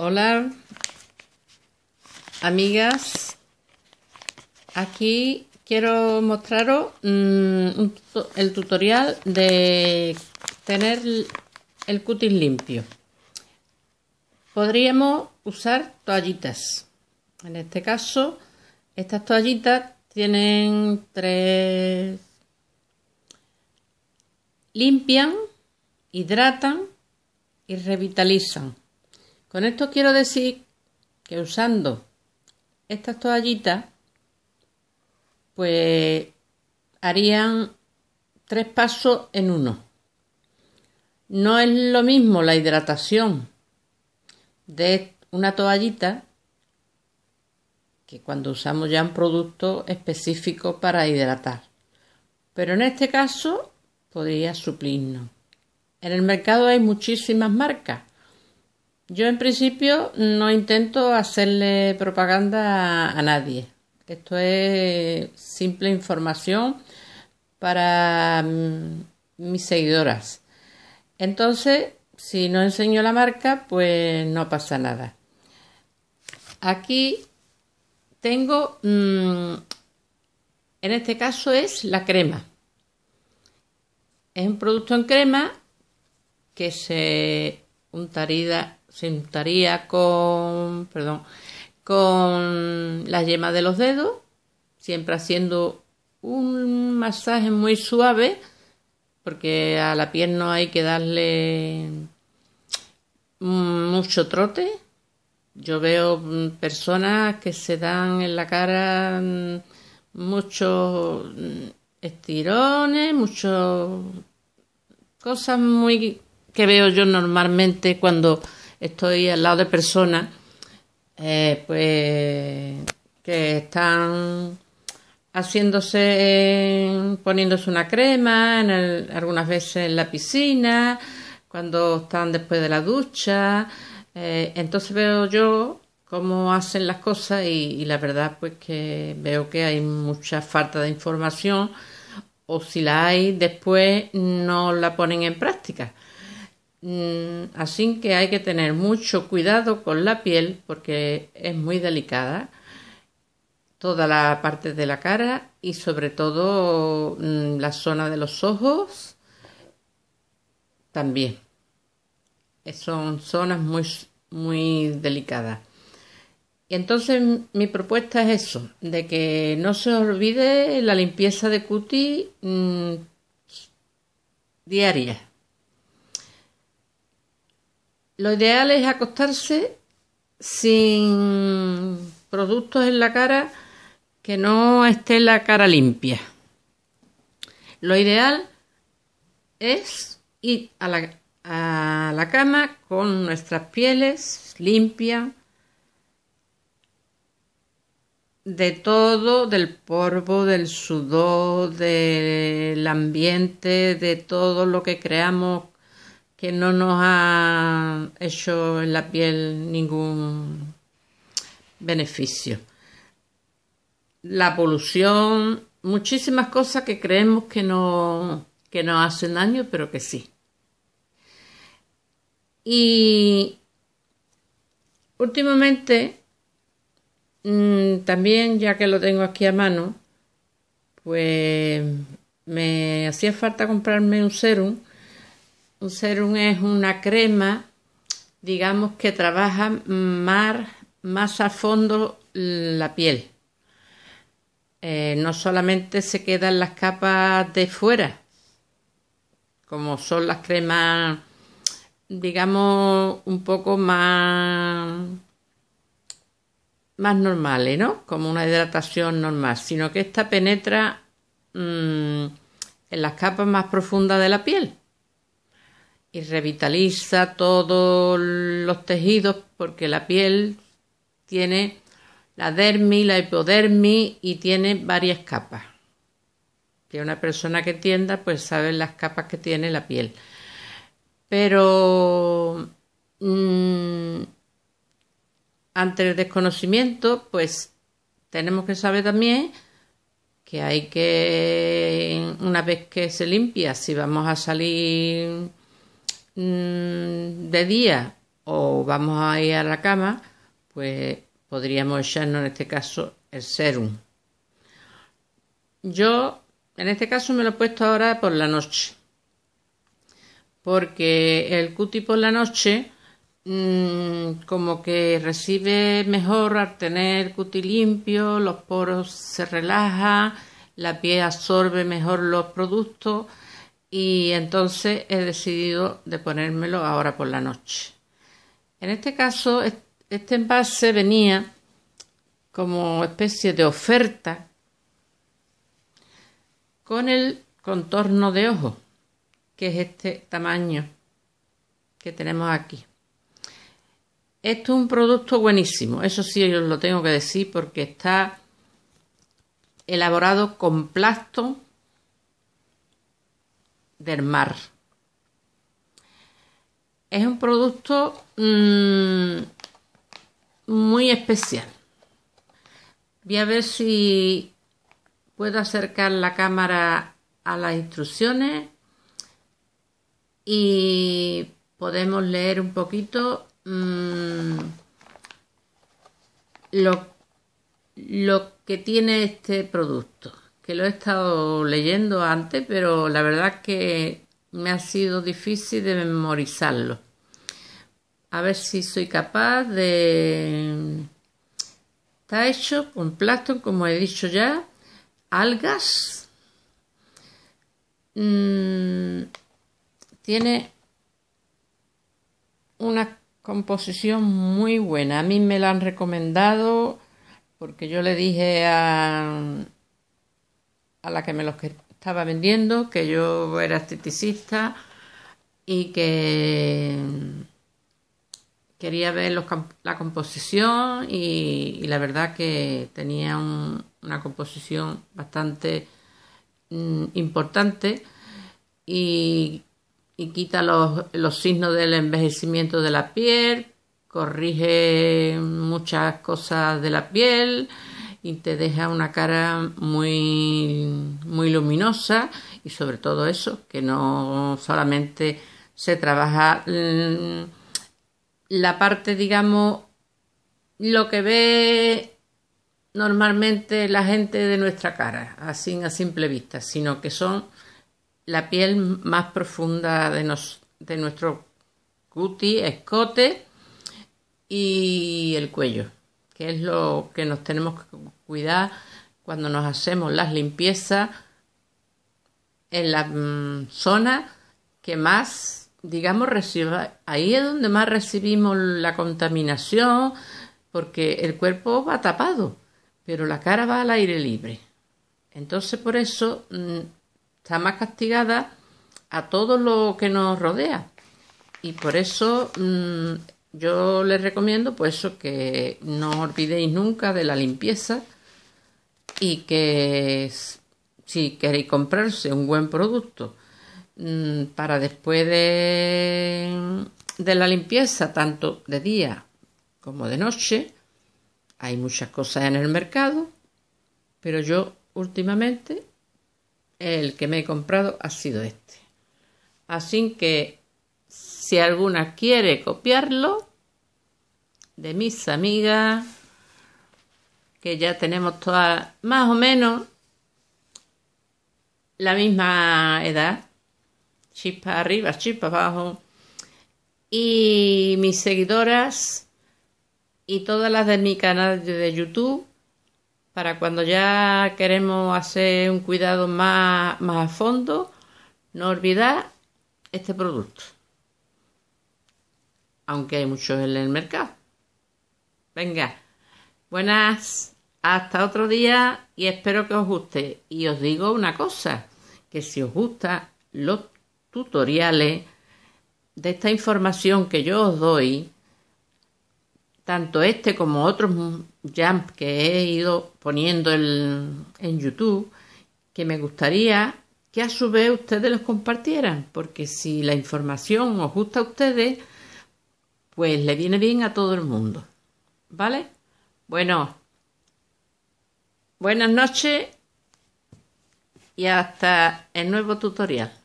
Hola, amigas. Aquí quiero mostraros mm, el tutorial de tener el cutis limpio. Podríamos usar toallitas. En este caso, estas toallitas tienen tres... Limpian, hidratan y revitalizan. Con esto quiero decir que usando estas toallitas, pues harían tres pasos en uno. No es lo mismo la hidratación de una toallita que cuando usamos ya un producto específico para hidratar. Pero en este caso podría suplirnos. En el mercado hay muchísimas marcas yo en principio no intento hacerle propaganda a, nadie. Esto es simple información para mm, mis seguidoras. Entonces, si no enseño la marca, pues no pasa nada. Aquí tengo, mm, en este caso es la crema. Es un producto en crema que se untaría se con, perdón, con las yemas de los dedos, siempre haciendo un masaje muy suave, porque a la piel no hay que darle mucho trote. Yo veo personas que se dan en la cara muchos estirones, muchas cosas muy que veo yo normalmente cuando estoy al lado de personas eh, pues, que están haciéndose, poniéndose una crema, en algunas veces en la piscina, cuando están después de la ducha. Eh, entonces veo yo cómo hacen las cosas y, la verdad pues que veo que hay mucha falta de información o si la hay después no la ponen en práctica. Mm, así que hay que tener mucho cuidado con la piel porque es muy delicada, toda la parte de la cara y sobre todo mm, la zona de los ojos también. Eh, son zonas muy, muy delicadas. Y entonces mi propuesta es eso, de que no se olvide la limpieza de cutis mm, diaria lo ideal es acostarse sin productos en la cara que no esté la cara limpia. Lo ideal es ir a la, a la cama con nuestras pieles limpias de todo, del polvo, del sudor, del ambiente, de todo lo que creamos que no nos ha hecho en la piel ningún beneficio. La polución, muchísimas cosas que creemos que no, que nos hacen daño, pero que sí. Y últimamente, mm, también ya que lo tengo aquí a mano, pues me hacía falta comprarme un serum un serum es una crema, digamos, que trabaja más, a fondo la piel. Eh, no solamente se queda en las capas de fuera, como son las cremas, digamos, un poco más, más normales, ¿no? Como una hidratación normal, sino que esta penetra mm, en las capas más profundas de la piel y revitaliza todos los tejidos porque la piel tiene la dermis, la hipodermis y tiene varias capas. Que una persona que tienda pues sabe las capas que tiene la piel. Pero mm, ante el desconocimiento pues tenemos que saber también que hay que, una vez que se limpia, si vamos a salir Mm, de día o vamos a ir a la cama, pues podríamos echarnos en este caso el serum. Yo en este caso me lo he puesto ahora por la noche, porque el cuti por la noche mm, como que recibe mejor al tener el cuti limpio, los poros se relajan, la piel absorbe mejor los productos y entonces he decidido de ponérmelo ahora por la noche. En este caso, este envase venía como especie de oferta con el contorno de ojo, que es este tamaño que tenemos aquí. Esto es un producto buenísimo, eso sí, yo lo tengo que decir porque está elaborado con plasto del mar. Es un producto mm, muy especial. Voy a ver si puedo acercar la cámara a las instrucciones y podemos leer un poquito mm, lo que tiene este producto que lo he estado leyendo antes, pero la verdad que me ha sido difícil de memorizarlo. A ver si soy capaz de... Está hecho con plato como he dicho ya, algas. Mm, tiene una composición muy buena. A mí me la han recomendado porque yo le dije a, a la que me los estaba vendiendo, que yo era esteticista y que quería ver la composición y, la verdad que tenía una composición bastante mm, importante y, quita los, signos del envejecimiento de la piel, corrige muchas cosas de la piel y te deja una cara muy, muy luminosa y sobre todo eso, que no solamente se trabaja mm, la parte, digamos, lo que ve normalmente la gente de nuestra cara, así a simple vista, sino que son la piel más profunda de, nos, de nuestro cuti, escote y el cuello que es lo que nos tenemos que cuidar cuando nos hacemos las limpiezas en la mm, zona que más, digamos, reciba, ahí es donde más recibimos la contaminación, porque el cuerpo va tapado, pero la cara va al aire libre. Entonces, por eso mm, está más castigada a todo lo que nos rodea. Y por eso mm, yo les recomiendo pues que no olvidéis nunca de la limpieza y que si queréis comprarse un buen producto mm, para después de, de la limpieza, tanto de día como de noche, hay muchas cosas en el mercado, pero yo últimamente el que me he comprado ha sido este. Así que si alguna quiere copiarlo, de mis amigas, que ya tenemos todas más o menos la misma edad, chispa arriba, chispa abajo, y mis seguidoras y todas las de mi canal de YouTube para cuando ya queremos hacer un cuidado más, más a fondo, no olvidar este producto aunque hay muchos en el mercado. Venga, buenas, hasta otro día y espero que os guste. Y os digo una cosa, que si os gustan los tutoriales de esta información que yo os doy, tanto este como otros jump que he ido poniendo en YouTube, que me gustaría que a su vez ustedes los compartieran, porque si la información os gusta a ustedes, pues le viene bien a todo el mundo. ¿Vale? Bueno, buenas noches y hasta el nuevo tutorial.